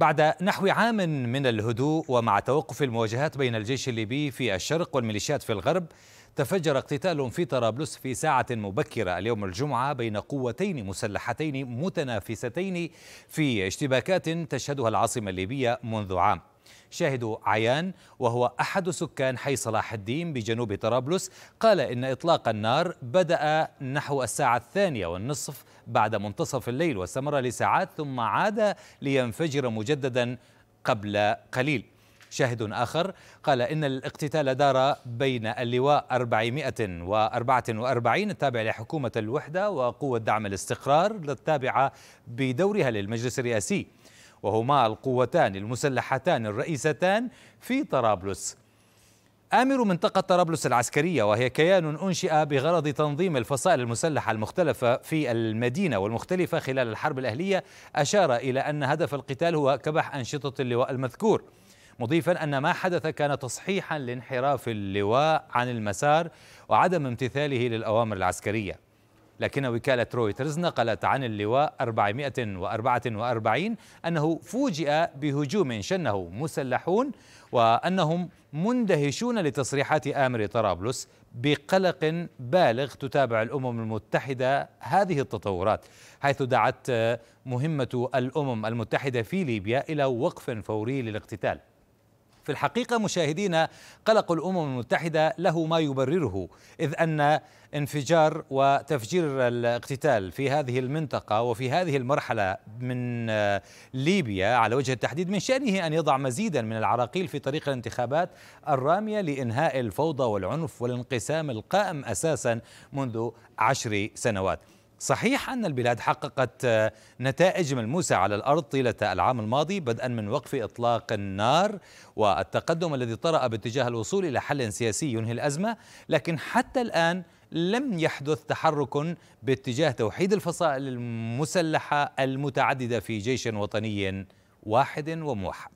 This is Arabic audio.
بعد نحو عام من الهدوء ومع توقف المواجهات بين الجيش الليبي في الشرق والميليشيات في الغرب تفجر اقتتال في طرابلس في ساعة مبكرة اليوم الجمعة بين قوتين مسلحتين متنافستين في اشتباكات تشهدها العاصمة الليبية منذ عام شاهد عيان وهو أحد سكان حي صلاح الدين بجنوب طرابلس قال إن إطلاق النار بدأ نحو الساعة الثانية والنصف بعد منتصف الليل واستمر لساعات ثم عاد لينفجر مجددا قبل قليل شاهد آخر قال إن الاقتتال دار بين اللواء 444 التابع لحكومة الوحدة وقوة دعم الاستقرار التابعة بدورها للمجلس الرئاسي وهما القوتان المسلحتان الرئيستان في طرابلس آمر منطقة طرابلس العسكرية وهي كيان أنشئ بغرض تنظيم الفصائل المسلحة المختلفة في المدينة والمختلفة خلال الحرب الأهلية أشار إلى أن هدف القتال هو كبح أنشطة اللواء المذكور مضيفا أن ما حدث كان تصحيحا لانحراف اللواء عن المسار وعدم امتثاله للأوامر العسكرية لكن وكالة رويترز نقلت عن اللواء 444 أنه فوجئ بهجوم شنه مسلحون وأنهم مندهشون لتصريحات آمر طرابلس بقلق بالغ تتابع الأمم المتحدة هذه التطورات حيث دعت مهمة الأمم المتحدة في ليبيا إلى وقف فوري للاقتتال في الحقيقة مشاهدينا قلق الأمم المتحدة له ما يبرره إذ أن انفجار وتفجير الاقتتال في هذه المنطقة وفي هذه المرحلة من آه، ليبيا على وجه التحديد من شأنه أن يضع مزيدا من العراقيل في طريق الانتخابات الرامية لإنهاء الفوضى والعنف والانقسام القائم أساسا منذ عشر سنوات صحيح أن البلاد حققت آه، نتائج ملموسة على الأرض طيلة العام الماضي بدءا من وقف إطلاق النار والتقدم الذي طرأ باتجاه الوصول إلى حل سياسي ينهي الأزمة لكن حتى الآن لم يحدث تحرك باتجاه توحيد الفصائل المسلحة المتعددة في جيش وطني واحد وموحد